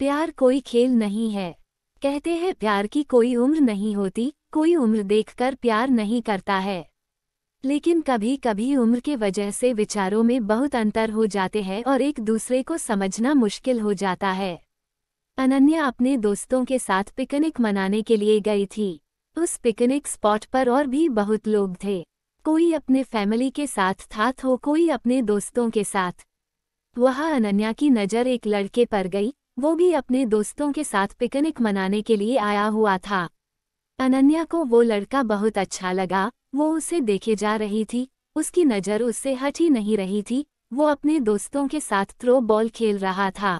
प्यार कोई खेल नहीं है कहते हैं प्यार की कोई उम्र नहीं होती कोई उम्र देखकर प्यार नहीं करता है लेकिन कभी कभी उम्र के वजह से विचारों में बहुत अंतर हो जाते हैं और एक दूसरे को समझना मुश्किल हो जाता है अनन्या अपने दोस्तों के साथ पिकनिक मनाने के लिए गई थी उस पिकनिक स्पॉट पर और भी बहुत लोग थे कोई अपने फैमिली के साथ था तो कोई अपने दोस्तों के साथ वहाँ अनन्या की नज़र एक लड़के पर गई वो भी अपने दोस्तों के साथ पिकनिक मनाने के लिए आया हुआ था अनन्या को वो लड़का बहुत अच्छा लगा वो उसे देखे जा रही थी उसकी नज़र उससे हट ही नहीं रही थी वो अपने दोस्तों के साथ थ्रो बॉल खेल रहा था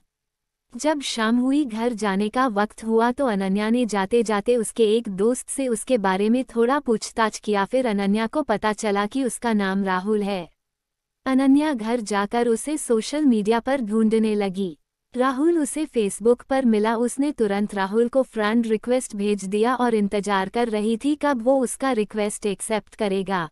जब शाम हुई घर जाने का वक्त हुआ तो अनन्या ने जाते जाते उसके एक दोस्त से उसके बारे में थोड़ा पूछताछ किया फिर अनन्या को पता चला कि उसका नाम राहुल है अनन्या घर जाकर उसे सोशल मीडिया पर ढूंढने लगी राहुल उसे फेसबुक पर मिला उसने तुरंत राहुल को फ्रेंड रिक्वेस्ट भेज दिया और इंतजार कर रही थी कब वो उसका रिक्वेस्ट एक्सेप्ट करेगा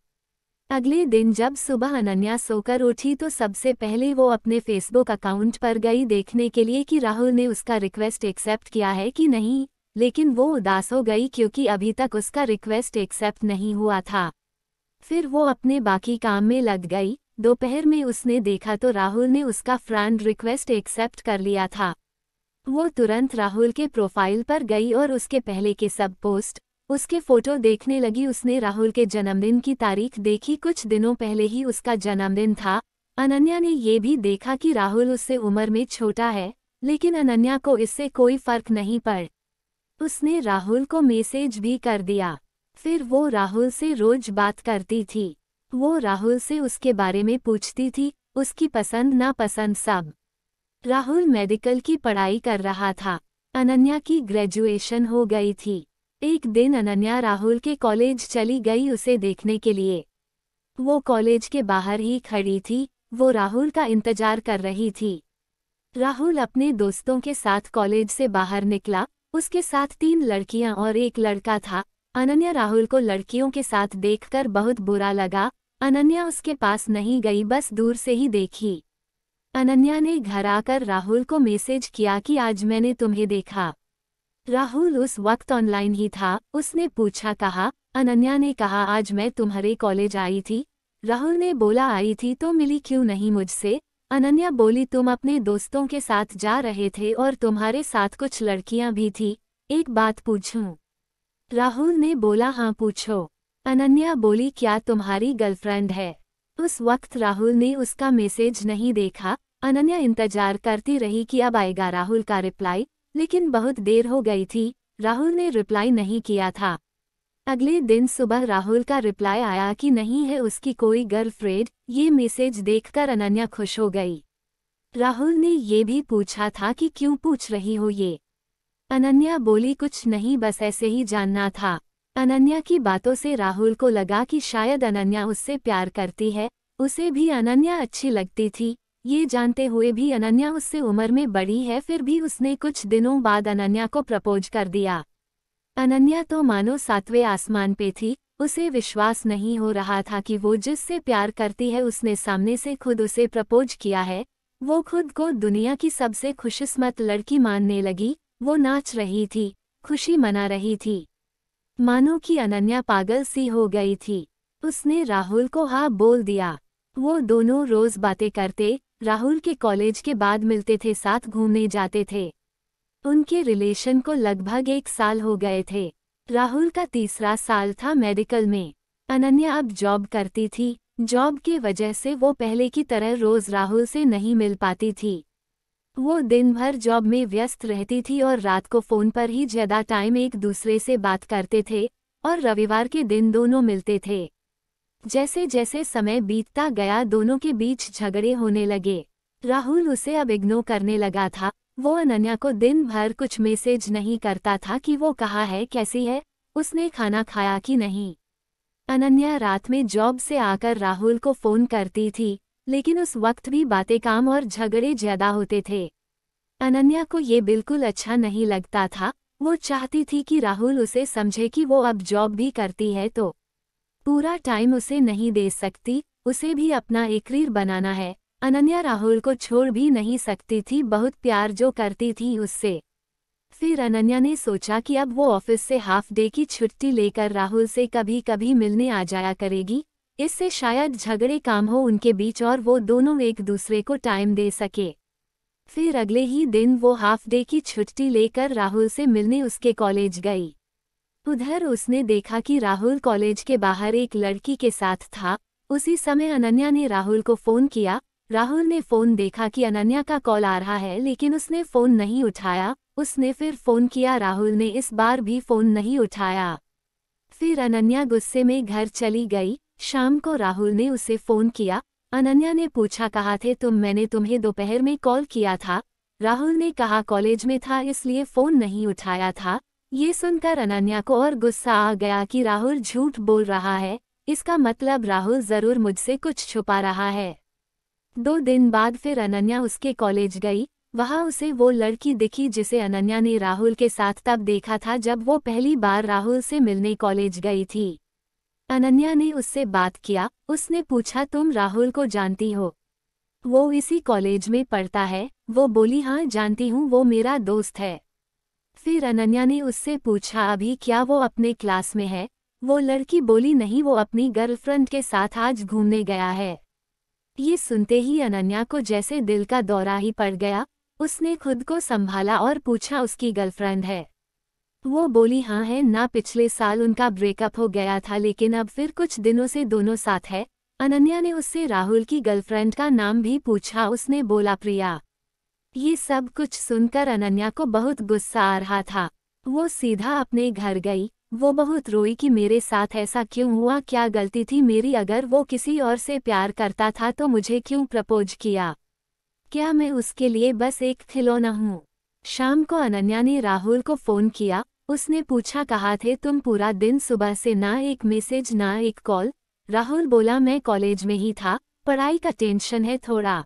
अगले दिन जब सुबह अनन्या सोकर उठी तो सबसे पहले वो अपने फेसबुक अकाउंट पर गई देखने के लिए कि राहुल ने उसका रिक्वेस्ट एक्सेप्ट किया है कि नहीं लेकिन वो उदास हो गई क्योंकि अभी तक उसका रिक्वेस्ट एक्सेप्ट नहीं हुआ था फिर वो अपने बाकी काम में लग गई दोपहर में उसने देखा तो राहुल ने उसका फ्रेंड रिक्वेस्ट एक्सेप्ट कर लिया था वो तुरंत राहुल के प्रोफाइल पर गई और उसके पहले के सब पोस्ट उसके फोटो देखने लगी उसने राहुल के जन्मदिन की तारीख देखी कुछ दिनों पहले ही उसका जन्मदिन था अनन्या ने ये भी देखा कि राहुल उससे उम्र में छोटा है लेकिन अनन्या को इससे कोई फर्क नहीं पड़ उसने राहुल को मैसेज भी कर दिया फिर वो राहुल से रोज बात करती थी वो राहुल से उसके बारे में पूछती थी उसकी पसंद नापसंद सब राहुल मेडिकल की पढ़ाई कर रहा था अनन्या की ग्रेजुएशन हो गई थी एक दिन अनन्या राहुल के कॉलेज चली गई उसे देखने के लिए वो कॉलेज के बाहर ही खड़ी थी वो राहुल का इंतजार कर रही थी राहुल अपने दोस्तों के साथ कॉलेज से बाहर निकला उसके साथ तीन लड़कियां और एक लड़का था अनन्या राहुल को लड़कियों के साथ देखकर बहुत बुरा लगा अनन्या उसके पास नहीं गई बस दूर से ही देखी अनन्या ने घर आकर राहुल को मैसेज किया कि आज मैंने तुम्हें देखा राहुल उस वक्त ऑनलाइन ही था उसने पूछा कहा अनन्या ने कहा आज मैं तुम्हारे कॉलेज आई थी राहुल ने बोला आई थी तो मिली क्यों नहीं मुझसे अनन्या बोली तुम अपने दोस्तों के साथ जा रहे थे और तुम्हारे साथ कुछ लड़कियां भी थी एक बात पूछूं राहुल ने बोला हाँ पूछो अनन्या बोली क्या तुम्हारी गर्लफ्रेंड है उस वक्त राहुल ने उसका मैसेज नहीं देखा अनन्या इंतजार करती रही कि अब आएगा राहुल का रिप्लाई लेकिन बहुत देर हो गई थी राहुल ने रिप्लाई नहीं किया था अगले दिन सुबह राहुल का रिप्लाई आया कि नहीं है उसकी कोई गर्लफ्रेंड ये मैसेज देखकर अनन्या खुश हो गई राहुल ने ये भी पूछा था कि क्यों पूछ रही हो ये अनन्या बोली कुछ नहीं बस ऐसे ही जानना था अनन्या की बातों से राहुल को लगा कि शायद अनन्या उससे प्यार करती है उसे भी अनन्या अच्छी लगती थी ये जानते हुए भी अनन्या उससे उम्र में बड़ी है फिर भी उसने कुछ दिनों बाद अनन्या को प्रपोज कर दिया अनन्या तो मानो सातवें आसमान पे थी उसे विश्वास नहीं हो रहा था कि वो जिससे प्यार करती है उसने सामने से खुद उसे प्रपोज किया है वो खुद को दुनिया की सबसे खुशस्मत लड़की मानने लगी वो नाच रही थी खुशी मना रही थी मानो कि अनन्या पागल सी हो गई थी उसने राहुल को हाँ बोल दिया वो दोनों रोज बातें करते राहुल के कॉलेज के बाद मिलते थे साथ घूमने जाते थे उनके रिलेशन को लगभग एक साल हो गए थे राहुल का तीसरा साल था मेडिकल में अनन्या अब जॉब करती थी जॉब के वजह से वो पहले की तरह रोज राहुल से नहीं मिल पाती थी वो दिन भर जॉब में व्यस्त रहती थी और रात को फ़ोन पर ही ज़्यादा टाइम एक दूसरे से बात करते थे और रविवार के दिन दोनों मिलते थे जैसे जैसे समय बीतता गया दोनों के बीच झगड़े होने लगे राहुल उसे अब इग्नोर करने लगा था वो अनन्या को दिन भर कुछ मैसेज नहीं करता था कि वो कहाँ है कैसी है उसने खाना खाया कि नहीं अनन्या रात में जॉब से आकर राहुल को फ़ोन करती थी लेकिन उस वक्त भी बातें काम और झगड़े ज्यादा होते थे अनन्या को ये बिल्कुल अच्छा नहीं लगता था वो चाहती थी कि राहुल उसे समझे कि वो अब जॉब भी करती है तो पूरा टाइम उसे नहीं दे सकती उसे भी अपना एक रीर बनाना है अनन्या राहुल को छोड़ भी नहीं सकती थी बहुत प्यार जो करती थी उससे फिर अनन्या ने सोचा कि अब वो ऑफिस से हाफ डे की छुट्टी लेकर राहुल से कभी कभी मिलने आ जाया करेगी इससे शायद झगड़े काम हो उनके बीच और वो दोनों एक दूसरे को टाइम दे सके फिर अगले ही दिन वो हाफ डे की छुट्टी लेकर राहुल से मिलने उसके कॉलेज गई उधर उसने देखा कि राहुल कॉलेज के बाहर एक लड़की के साथ था उसी समय अनन्या ने राहुल को फ़ोन किया राहुल ने फ़ोन देखा कि अनन्या का कॉल आ रहा है लेकिन उसने फ़ोन नहीं उठाया उसने फिर फ़ोन किया राहुल ने इस बार भी फ़ोन नहीं उठाया फिर अनन्या गुस्से में घर चली गई शाम को राहुल ने उसे फ़ोन किया अनन्या ने पूछा कहा थे तुम मैंने तुम्हें दोपहर में कॉल किया था राहुल ने कहा कॉलेज में था इसलिए फ़ोन नहीं उठाया था ये सुनकर अनन्या को और गुस्सा आ गया कि राहुल झूठ बोल रहा है इसका मतलब राहुल ज़रूर मुझसे कुछ छुपा रहा है दो दिन बाद फिर अनन्या उसके कॉलेज गई वहाँ उसे वो लड़की दिखी जिसे अनन्या ने राहुल के साथ तब देखा था जब वो पहली बार राहुल से मिलने कॉलेज गई थी अनन्या ने उससे बात किया उसने पूछा तुम राहुल को जानती हो वो इसी कॉलेज में पढ़ता है वो बोली हाँ जानती हूँ वो मेरा दोस्त है फिर अनन्या ने उससे पूछा अभी क्या वो अपने क्लास में है वो लड़की बोली नहीं वो अपनी गर्लफ्रेंड के साथ आज घूमने गया है ये सुनते ही अनन्या को जैसे दिल का दौरा ही पड़ गया उसने खुद को संभाला और पूछा उसकी गर्लफ्रेंड है तो वो बोली हाँ है ना पिछले साल उनका ब्रेकअप हो गया था लेकिन अब फिर कुछ दिनों से दोनों साथ है अनन्या ने उससे राहुल की गर्लफ्रेंड का नाम भी पूछा उसने बोला प्रिया ये सब कुछ सुनकर अनन्या को बहुत गुस्सा आ रहा था वो सीधा अपने घर गई वो बहुत रोई कि मेरे साथ ऐसा क्यों हुआ क्या गलती थी मेरी अगर वो किसी और से प्यार करता था तो मुझे क्यों प्रपोज किया क्या मैं उसके लिए बस एक खिलौना हूँ शाम को अनन्या ने राहुल को फ़ोन किया उसने पूछा कहा थे तुम पूरा दिन सुबह से ना एक मैसेज ना एक कॉल राहुल बोला मैं कॉलेज में ही था पढ़ाई का टेंशन है थोड़ा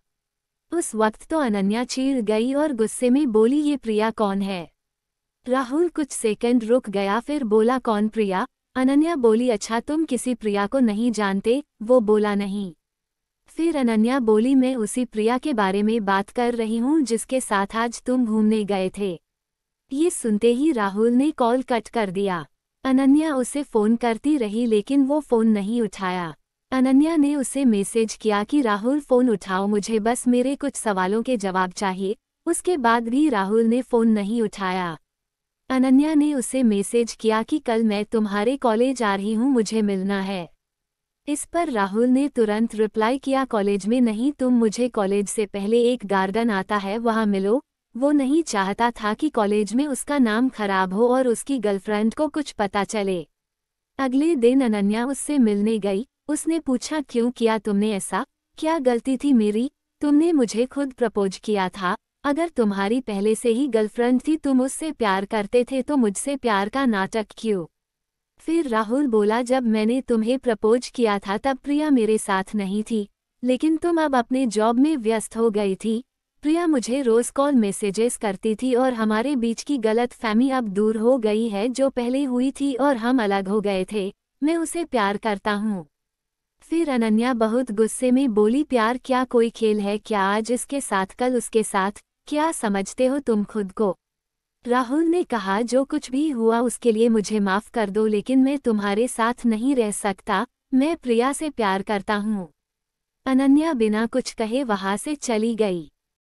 उस वक्त तो अनन्या चीर गई और गुस्से में बोली ये प्रिया कौन है राहुल कुछ सेकंड रुक गया फिर बोला कौन प्रिया अनन्या बोली अच्छा तुम किसी प्रिया को नहीं जानते वो बोला नहीं फिर अनन्या बोली मैं उसी प्रिया के बारे में बात कर रही हूँ जिसके साथ आज तुम घूमने गए थे ये सुनते ही राहुल ने कॉल कट कर दिया अनन्या उसे फ़ोन करती रही लेकिन वो फ़ोन नहीं उठाया अनन्या ने उसे मैसेज किया कि राहुल फ़ोन उठाओ मुझे बस मेरे कुछ सवालों के जवाब चाहिए उसके बाद भी राहुल ने फ़ोन नहीं उठाया अनन्या ने उसे मैसेज किया कि कल मैं तुम्हारे कॉलेज आ रही हूँ मुझे मिलना है इस पर राहुल ने तुरंत रिप्लाई किया कॉलेज में नहीं तुम मुझे कॉलेज से पहले एक गार्डन आता है वहाँ मिलो वो नहीं चाहता था कि कॉलेज में उसका नाम खराब हो और उसकी गर्लफ्रेंड को कुछ पता चले अगले दिन अनन्या उससे मिलने गई उसने पूछा क्यों किया तुमने ऐसा क्या गलती थी मेरी तुमने मुझे खुद प्रपोज किया था अगर तुम्हारी पहले से ही गर्लफ्रेंड थी तुम उससे प्यार करते थे तो मुझसे प्यार का नाटक क्यों फिर राहुल बोला जब मैंने तुम्हें प्रपोज किया था तब प्रिया मेरे साथ नहीं थी लेकिन तुम अब अपने जॉब में व्यस्त हो गई थी प्रिया मुझे रोज कॉल मैसेजेस करती थी और हमारे बीच की गलत फहमी अब दूर हो गई है जो पहले हुई थी और हम अलग हो गए थे मैं उसे प्यार करता हूँ फिर अनन्या बहुत गुस्से में बोली प्यार क्या कोई खेल है क्या आज इसके साथ कल उसके साथ क्या समझते हो तुम खुद को राहुल ने कहा जो कुछ भी हुआ उसके लिए मुझे माफ कर दो लेकिन मैं तुम्हारे साथ नहीं रह सकता मैं प्रिया से प्यार करता हूँ अनन्या बिना कुछ कहे वहाँ से चली गई